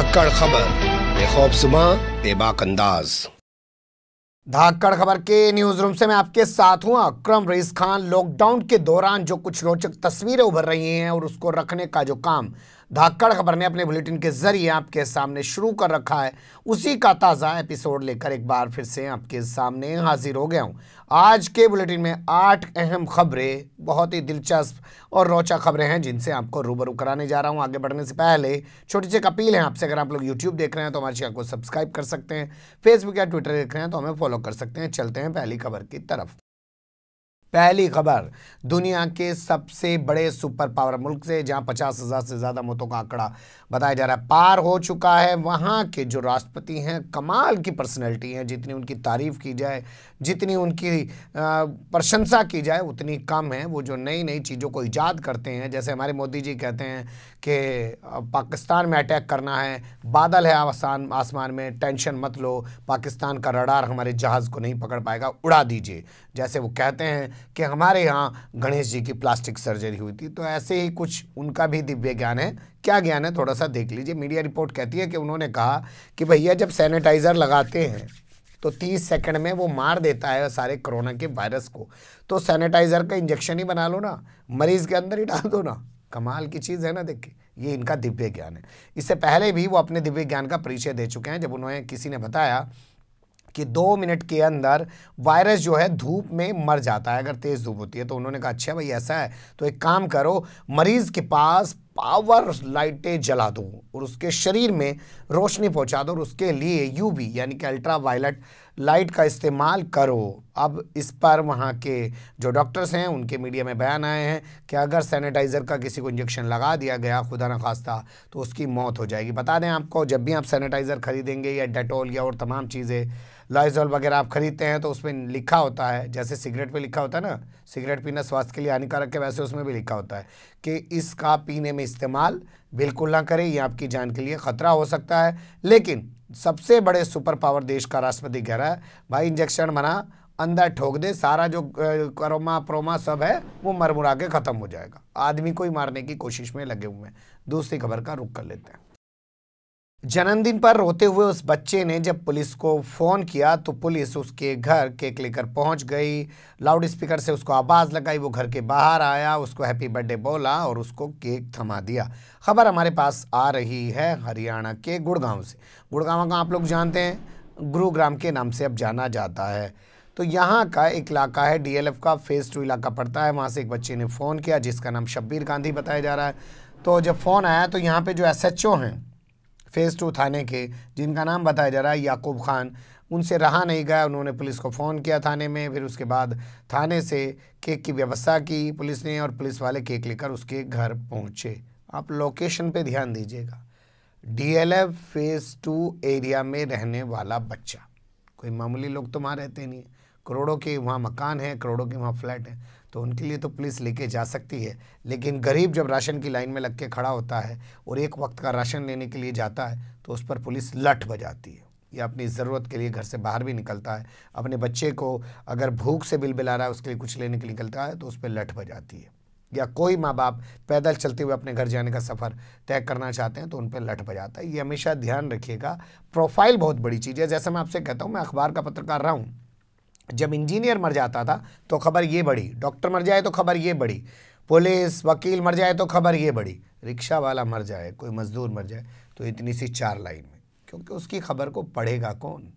धाकड़ खबर बेखौफ सुबह बेबाक अंदाज धाकड़ खबर के न्यूज रूम से मैं आपके साथ हूं अक्रम रईस खान लॉकडाउन के दौरान जो कुछ रोचक तस्वीरें उभर रही हैं और उसको रखने का जो काम धाकड़ खबर ने अपने बुलेटिन के जरिए आपके सामने शुरू कर रखा है उसी का ताज़ा एपिसोड लेकर एक बार फिर से आपके सामने हाजिर हो गया हूँ आज के बुलेटिन में आठ अहम खबरें बहुत ही दिलचस्प और रोचा खबरें हैं जिनसे आपको रूबरू कराने जा रहा हूँ आगे बढ़ने से पहले छोटी सी अपील है आपसे अगर आप लोग यूट्यूब देख रहे हैं तो हमारे चैनल को सब्सक्राइब कर सकते हैं फेसबुक या ट्विटर देख रहे हैं तो हमें फॉलो कर सकते हैं चलते हैं पहली खबर की तरफ पहली खबर दुनिया के सबसे बड़े सुपर पावर मुल्क से जहां पचास हज़ार से ज़्यादा मौतों का आंकड़ा बताया जा रहा है पार हो चुका है वहां के जो राष्ट्रपति हैं कमाल की पर्सनैलिटी हैं जितनी उनकी तारीफ़ की जाए जितनी उनकी प्रशंसा की जाए उतनी कम है वो जो नई नई चीज़ों को ईजाद करते हैं जैसे हमारे मोदी जी कहते हैं कि पाकिस्तान में अटैक करना है बादल है आसान आसमान में टेंशन मत लो पाकिस्तान का रडार हमारे जहाज़ को नहीं पकड़ पाएगा उड़ा दीजिए जैसे वो कहते हैं कि हमारे यहाँ गणेश जी की प्लास्टिक सर्जरी हुई थी तो ऐसे ही कुछ उनका भी दिव्य ज्ञान है क्या ज्ञान है थोड़ा सा देख लीजिए मीडिया रिपोर्ट कहती है कि उन्होंने कहा कि भैया जब सैनिटाइज़र लगाते हैं तो 30 सेकंड में वो मार देता है सारे कोरोना के वायरस को तो सैनिटाइज़र का इंजेक्शन ही बना लो ना मरीज़ के अंदर ही डाल दो ना कमाल की चीज़ है ना देखिए ये इनका दिव्य ज्ञान है इससे पहले भी वो अपने दिव्य ज्ञान का परिचय दे चुके हैं जब उन्होंने किसी ने बताया कि दो मिनट के अंदर वायरस जो है धूप में मर जाता है अगर तेज़ धूप होती है तो उन्होंने कहा अच्छा भाई ऐसा है तो एक काम करो मरीज़ के पास पावर लाइटें जला दो और उसके शरीर में रोशनी पहुंचा दो और उसके लिए यूवी यानी कि अल्ट्रा वायलट लाइट का इस्तेमाल करो अब इस पर वहाँ के जो डॉक्टर्स हैं उनके मीडिया में बयान आए हैं कि अगर सैनिटाइज़र का किसी को इंजेक्शन लगा दिया गया खुदा न खास्ता तो उसकी मौत हो जाएगी बता दें आपको जब भी आप सैनिटाइज़र ख़रीदेंगे या डेटोल या और तमाम चीज़ें लाइजॉल वगैरह आप ख़रीदते हैं तो उसमें लिखा होता है जैसे सिगरेट पर लिखा होता है ना सिगरेट पीना स्वास्थ्य के लिए हानिकारक है वैसे उसमें भी लिखा होता है कि इसका पीने में में इस्तेमाल बिल्कुल ना करें यह आपकी जान के लिए ख़तरा हो सकता है लेकिन सबसे बड़े सुपर पावर देश का राष्ट्रपति कह रहा है भाई इंजेक्शन बना अंदर ठोक दे सारा जो करोमा प्रोमा सब है वो मरमुरा के ख़त्म हो जाएगा आदमी को ही मारने की कोशिश में लगे हुए हैं दूसरी खबर का रुख कर लेते हैं जन्मदिन पर रोते हुए उस बच्चे ने जब पुलिस को फ़ोन किया तो पुलिस उसके घर केक लेकर पहुंच गई लाउड स्पीकर से उसको आवाज़ लगाई वो घर के बाहर आया उसको हैप्पी बर्थडे बोला और उसको केक थमा दिया खबर हमारे पास आ रही है हरियाणा के गुड़गांव से गुड़गांव का आप लोग जानते हैं गुरुग्राम के नाम से अब जाना जाता है तो यहाँ का एक इलाका है डी का फेज़ टू इलाका पड़ता है वहाँ से एक बच्चे ने फ़ोन किया जिसका नाम शब्बीर गांधी बताया जा रहा है तो जब फ़ोन आया तो यहाँ पर जो एस हैं फेज़ टू थाने के जिनका नाम बताया जा रहा है याकूब खान उनसे रहा नहीं गया उन्होंने पुलिस को फ़ोन किया थाने में फिर उसके बाद थाने से केक की व्यवस्था की पुलिस ने और पुलिस वाले केक लेकर उसके घर पहुँचे आप लोकेशन पे ध्यान दीजिएगा डीएलएफ फेज़ टू एरिया में रहने वाला बच्चा कोई मामूली लोग तो वहाँ रहते नहीं करोड़ों के वहाँ मकान हैं करोड़ों के वहाँ फ्लैट हैं तो उनके लिए तो पुलिस लेके जा सकती है लेकिन गरीब जब राशन की लाइन में लग के खड़ा होता है और एक वक्त का राशन लेने के लिए जाता है तो उस पर पुलिस लठ बजाती है या अपनी ज़रूरत के लिए घर से बाहर भी निकलता है अपने बच्चे को अगर भूख से बिल बिला रहा है उसके लिए कुछ लेने के लिए निकलता है तो उस पर लठ बजाती है या कोई माँ बाप पैदल चलते हुए अपने घर जाने का सफ़र तय करना चाहते हैं तो उन पर लठ बजाता है ये हमेशा ध्यान रखिएगा प्रोफाइल बहुत बड़ी चीज़ है जैसा मैं आपसे कहता हूँ मैं अखबार का पत्रकार रहा हूँ जब इंजीनियर मर जाता था तो खबर ये बढ़ी डॉक्टर मर जाए तो खबर ये बढ़ी पुलिस वकील मर जाए तो खबर ये बढ़ी रिक्शा वाला मर जाए कोई मजदूर मर जाए तो इतनी सी चार लाइन में क्योंकि उसकी खबर को पढ़ेगा कौन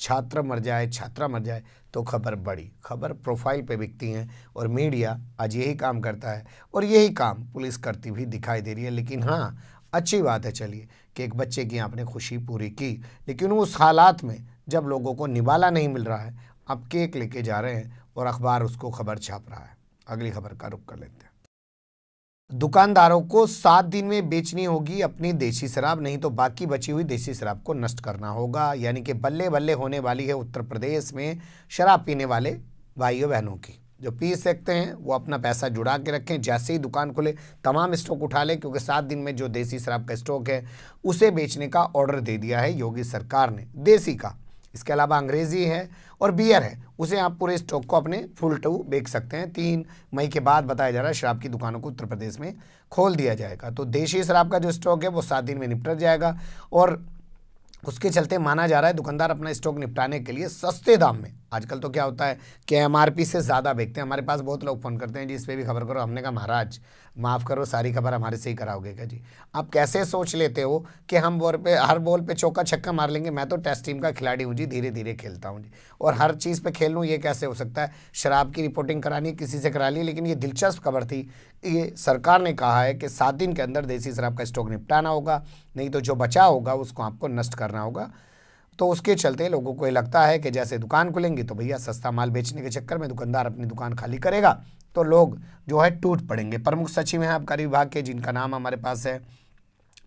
छात्र मर जाए छात्रा मर जाए तो खबर बड़ी खबर प्रोफाइल पे बिकती हैं और मीडिया आज यही काम करता है और यही काम पुलिस करती हुई दिखाई दे रही है लेकिन हाँ अच्छी बात है चलिए कि एक बच्चे की आपने खुशी पूरी की लेकिन उस हालात में जब लोगों को निवाला नहीं मिल रहा है अब केक लेके जा रहे हैं और अखबार उसको खबर छाप रहा है अगली खबर का रुख कर लेते हैं दुकानदारों को सात दिन में बेचनी होगी अपनी देसी शराब नहीं तो बाकी बची हुई देसी शराब को नष्ट करना होगा यानी कि बल्ले बल्ले होने वाली है उत्तर प्रदेश में शराब पीने वाले भाइयों बहनों की जो पी सकते हैं वो अपना पैसा जुड़ा के रखें जैसे ही दुकान खोले तमाम स्टॉक उठा लें क्योंकि सात दिन में जो देसी शराब का स्टॉक है उसे बेचने का ऑर्डर दे दिया है योगी सरकार ने देसी का इसके अलावा अंग्रेज़ी है और बियर है उसे आप पूरे स्टॉक को अपने फुल टू बेच सकते हैं तीन मई के बाद बताया जा रहा है शराब की दुकानों को उत्तर प्रदेश में खोल दिया जाएगा तो देशी शराब का जो स्टॉक है वो सात दिन में निपट जाएगा और उसके चलते माना जा रहा है दुकानदार अपना स्टॉक निपटाने के लिए सस्ते दाम में आजकल तो क्या होता है कि एम से ज़्यादा बेचते हैं हमारे पास बहुत लोग फ़ोन करते हैं जी इस पर भी खबर करो हमने कहा महाराज माफ़ करो सारी खबर हमारे से ही कराओगे क्या जी आप कैसे सोच लेते हो कि हम बॉल पे हर बॉल पे चौका छक्का मार लेंगे मैं तो टेस्ट टीम का खिलाड़ी हूँ जी धीरे धीरे खेलता हूँ जी और हर चीज़ पर खेल लूँ ये कैसे हो सकता है शराब की रिपोर्टिंग करानी किसी से करा ली लेकिन ये दिलचस्प खबर थी ये सरकार ने कहा है कि सात दिन के अंदर देसी शराब का स्टॉक निपटाना होगा नहीं तो जो बचा होगा उसको आपको नष्ट करना होगा तो उसके चलते लोगों को ये लगता है कि जैसे दुकान खुलेंगी तो भैया सस्ता माल बेचने के चक्कर में दुकानदार अपनी दुकान खाली करेगा तो लोग जो है टूट पड़ेंगे प्रमुख सचिव हैं आबकारी विभाग के जिनका नाम हमारे पास है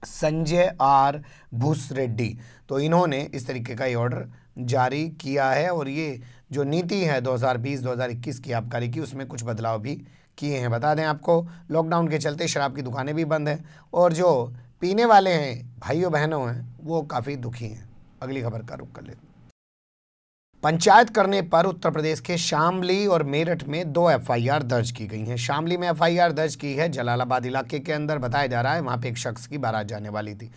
संजय आर भूस रेड्डी तो इन्होंने इस तरीके का ये ऑर्डर जारी किया है और ये जो नीति है 2020-2021 की आबकारी की उसमें कुछ बदलाव भी किए हैं बता दें आपको लॉकडाउन के चलते शराब की दुकानें भी बंद हैं और जो पीने वाले हैं भाइयों बहनों हैं वो काफ़ी दुखी हैं अगली खबर का रुख कर लेते पंचायत करने पर उत्तर प्रदेश के शामली और मेरठ में दो एफआईआर दर्ज की गई हैं शामली में एफआईआर दर्ज की है जलालाबाद इलाके के अंदर बताया जा रहा है वहाँ पे एक शख्स की बारात जाने वाली थी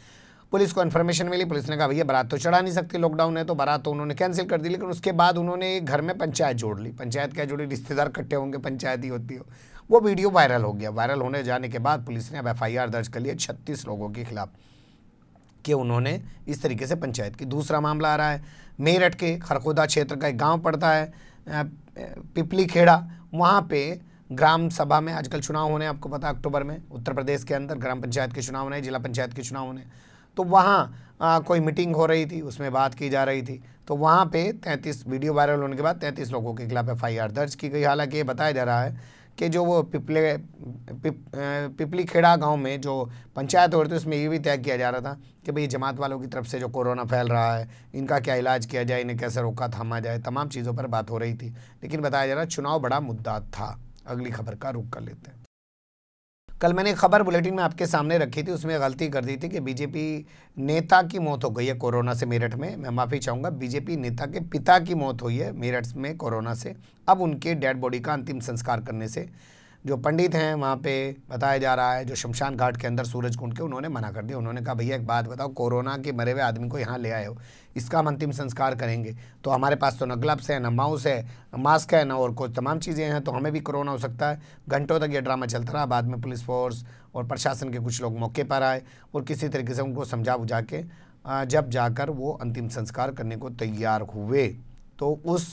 पुलिस को इन्फॉर्मेशन मिली पुलिस ने कहा भैया बारात तो चढ़ा नहीं सकती लॉकडाउन है तो बारात तो उन्होंने कैंसिल कर दी लेकिन उसके बाद उन्होंने घर में पंचायत जोड़ ली पंचायत क्या जोड़ी रिश्तेदार इकट्ठे होंगे पंचायत ही होती हो वो वीडियो वायरल हो गया वायरल होने जाने के बाद पुलिस ने अब एफ दर्ज कर लिया छत्तीस लोगों के खिलाफ कि उन्होंने इस तरीके से पंचायत की दूसरा मामला आ रहा है मेरठ के खरखोदा क्षेत्र का एक गाँव पड़ता है पिपली खेड़ा वहाँ पर ग्राम सभा में आजकल चुनाव होने आपको पता अक्टूबर में उत्तर प्रदेश के अंदर ग्राम पंचायत के चुनाव होने जिला पंचायत के चुनाव होने तो वहाँ कोई मीटिंग हो रही थी उसमें बात की जा रही थी तो वहाँ पे 33 वीडियो वायरल होने के बाद 33 लोगों के खिलाफ एफआईआर दर्ज की गई हालांकि ये बताया जा रहा है कि जो वो पिपले पिप, पिपली खेड़ा गांव में जो पंचायत हो रही थी उसमें ये भी तय किया जा रहा था कि भाई जमात वालों की तरफ से जो कोरोना फैल रहा है इनका क्या इलाज किया जाए इन्हें कैसे रोका थामा जाए तमाम चीज़ों पर बात हो रही थी लेकिन बताया जा रहा चुनाव बड़ा मुद्दा था अगली खबर का रुख कर लेते हैं कल मैंने एक खबर बुलेटिन में आपके सामने रखी थी उसमें गलती कर दी थी कि बीजेपी नेता की मौत हो गई है कोरोना से मेरठ में मैं माफ़ी चाहूँगा बीजेपी नेता के पिता की मौत हुई है मेरठ में कोरोना से अब उनके डेड बॉडी का अंतिम संस्कार करने से जो पंडित हैं वहाँ पे बताया जा रहा है जो शमशान घाट के अंदर सूरज कुंड के उन्होंने मना कर दिया उन्होंने कहा भैया एक बात बताओ कोरोना के मरे हुए आदमी को यहाँ ले आए हो इसका हम अंतिम संस्कार करेंगे तो हमारे पास तो ना ग्लव्स है ना माउस है मास्क है ना और कुछ तमाम चीज़ें हैं तो हमें भी कोरोना हो सकता है घंटों तक ये ड्रामा चलता रहा बाद में पुलिस फोर्स और प्रशासन के कुछ लोग मौके पर आए और किसी तरीके से उनको समझा बुझा के जब जाकर वो अंतिम संस्कार करने को तैयार हुए तो उस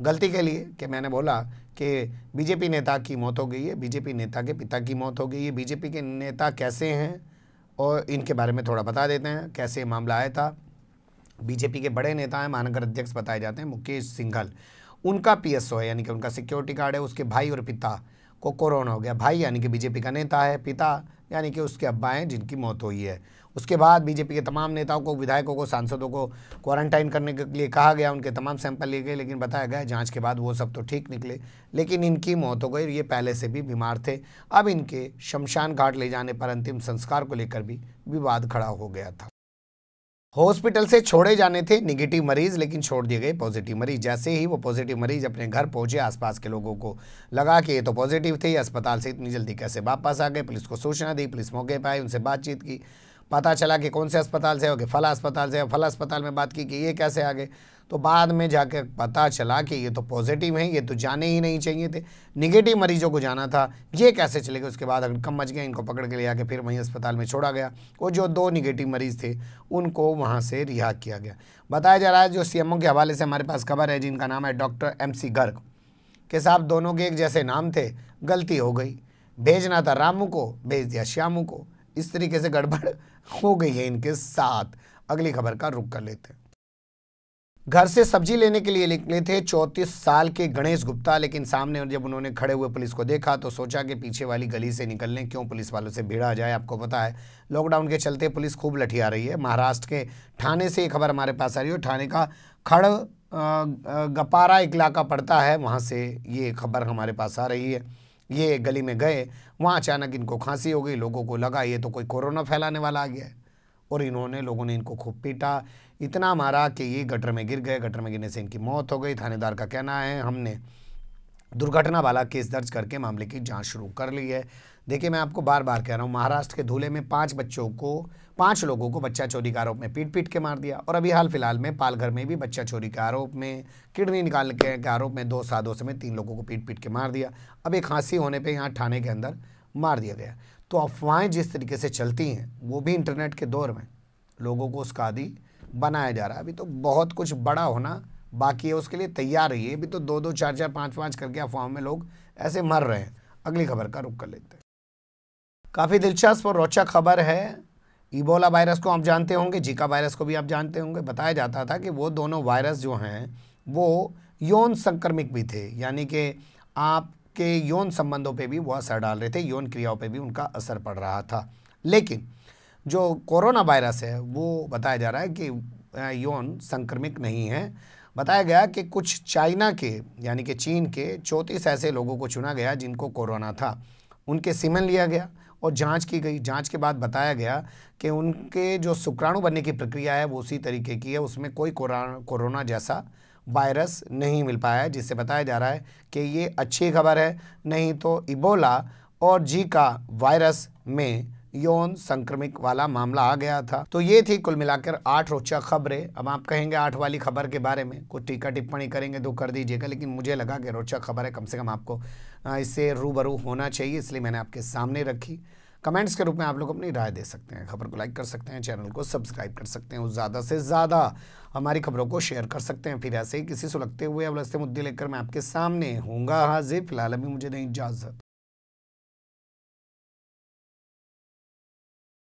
गलती के लिए कि मैंने बोला कि बीजेपी नेता की मौत हो गई है बीजेपी नेता के पिता की मौत हो गई है बीजेपी के नेता कैसे हैं और इनके बारे में थोड़ा बता देते हैं कैसे मामला आया था बीजेपी के बड़े नेता हैं महानगर अध्यक्ष बताए जाते हैं मुकेश सिंघल उनका पीएसओ है यानी कि उनका सिक्योरिटी गार्ड है उसके भाई और पिता को कोरोना हो गया भाई यानी कि बीजेपी का नेता है पिता यानी कि उसके अब्बा हैं जिनकी मौत हुई है उसके बाद बीजेपी के तमाम नेताओं को विधायकों को सांसदों को क्वारंटाइन करने के लिए कहा गया उनके तमाम सैंपल लिए गए लेकिन बताया गया जांच के बाद वो सब तो ठीक निकले लेकिन इनकी मौत हो गई ये पहले से भी बीमार थे अब इनके शमशान घाट ले जाने पर अंतिम संस्कार को लेकर भी विवाद खड़ा हो गया था हॉस्पिटल से छोड़े जाने थे निगेटिव मरीज लेकिन छोड़ दिए गए पॉजिटिव मरीज जैसे ही वो पॉजिटिव मरीज अपने घर पहुंचे आसपास के लोगों को लगा कि ये तो पॉजिटिव थे अस्पताल से इतनी जल्दी कैसे वापस आ गए पुलिस को सूचना दी पुलिस मौके पर आई उनसे बातचीत की पता चला कि कौन से अस्पताल से हो गए फला अस्पताल से फला अस्पताल में बात की कि ये कैसे आ गए तो बाद में जाकर पता चला कि ये तो पॉजिटिव हैं ये तो जाने ही नहीं चाहिए थे निगेटिव मरीजों को जाना था ये कैसे चले गए उसके बाद कम मच गए इनको पकड़ के ले आके फिर वहीं अस्पताल में छोड़ा गया और जो दो निगेटिव मरीज थे उनको वहाँ से रिहा किया गया बताया जा रहा है जो सी के हवाले से हमारे पास खबर है जिनका नाम है डॉक्टर एम सी गर्ग के साहब दोनों के एक जैसे नाम थे गलती हो गई भेजना था रामू को भेज दिया श्यामू को इस तरीके से गड़बड़ हो गई है इनके साथ अगली खबर का रुख कर लेते हैं घर से सब्जी लेने के लिए निकले थे चौंतीस साल के गणेश गुप्ता लेकिन सामने और जब उन्होंने खड़े हुए पुलिस को देखा तो सोचा कि पीछे वाली गली से निकल लें क्यों पुलिस वालों से भिड़ा जाए आपको पता है लॉकडाउन के चलते पुलिस खूब लठिया रही है महाराष्ट्र के थाने से ये खबर हमारे पास आ रही है थाने का खड़ गपारा इलाका पड़ता है वहाँ से ये खबर हमारे पास आ रही है ये गली में गए वहाँ अचानक इनको खांसी हो गई लोगों को लगा ये तो कोई कोरोना फैलाने वाला आ गया है और इन्होंने लोगों ने इनको खूब पीटा इतना मारा कि ये गटर में गिर गए गटर में गिरने से इनकी मौत हो गई थानेदार का कहना है हमने दुर्घटना वाला केस दर्ज करके मामले की जांच शुरू कर ली है देखिए मैं आपको बार बार कह रहा हूँ महाराष्ट्र के धूले में पांच बच्चों को पांच लोगों को बच्चा चोरी के आरोप में पीट पीट के मार दिया और अभी हाल फिलहाल में पालघर में भी बच्चा चोरी के आरोप में किडनी निकाल के, के आरोप में दो साधों समेत तीन लोगों को पीट पीट के मार दिया अब एक खांसी होने पर यहाँ थाने के अंदर मार दिया गया तो अफवाहें जिस तरीके से चलती हैं वो भी इंटरनेट के दौर में लोगों को उसका आदि बनाया जा रहा है अभी तो बहुत कुछ बड़ा होना बाकी है उसके लिए तैयार रहिए भी तो दो दो चार चार पाँच पाँच करके अफवाहों में लोग ऐसे मर रहे हैं अगली खबर का रुख कर लेते हैं काफ़ी दिलचस्प और रोचक खबर है इबोला वायरस को आप जानते होंगे जीका वायरस को भी आप जानते होंगे बताया जाता था कि वो दोनों वायरस जो हैं वो यौन संक्रमिक भी थे यानी कि आपके यौन संबंधों पे भी वो असर डाल रहे थे यौन क्रियाओं पे भी उनका असर पड़ रहा था लेकिन जो कोरोना वायरस है वो बताया जा रहा है कि यौन संक्रमिक नहीं है बताया गया कि कुछ चाइना के यानी कि चीन के चौंतीस ऐसे लोगों को चुना गया जिनको कोरोना था उनके सीमन लिया गया और जांच की गई जांच के बाद बताया गया कि उनके जो शुक्राणु बनने की प्रक्रिया है वो उसी तरीके की है उसमें कोई कोरोना जैसा वायरस नहीं मिल पाया है जिससे बताया जा रहा है कि ये अच्छी खबर है नहीं तो इबोला और जी का वायरस में यौन संक्रमित वाला मामला आ गया था तो ये थी कुल मिलाकर आठ रोचा खबरें अब आप कहेंगे आठ वाली खबर के बारे में कुछ टीका टिप्पणी करेंगे तो कर दीजिएगा लेकिन मुझे लगा कि रोचक खबर है कम से कम आपको इससे रूबरू होना चाहिए इसलिए मैंने आपके सामने रखी कमेंट्स के रूप में आप लोग अपनी राय दे सकते हैं खबर को लाइक कर सकते हैं चैनल को सब्सक्राइब कर सकते हैं ज़्यादा से ज़्यादा हमारी खबरों को शेयर कर सकते हैं फिर ऐसे ही किसी से लगते हुए अब रस्ते मुद्दे लेकर मैं आपके सामने हूँगा हाजिर फिलहाल अभी मुझे नहीं इजाज़त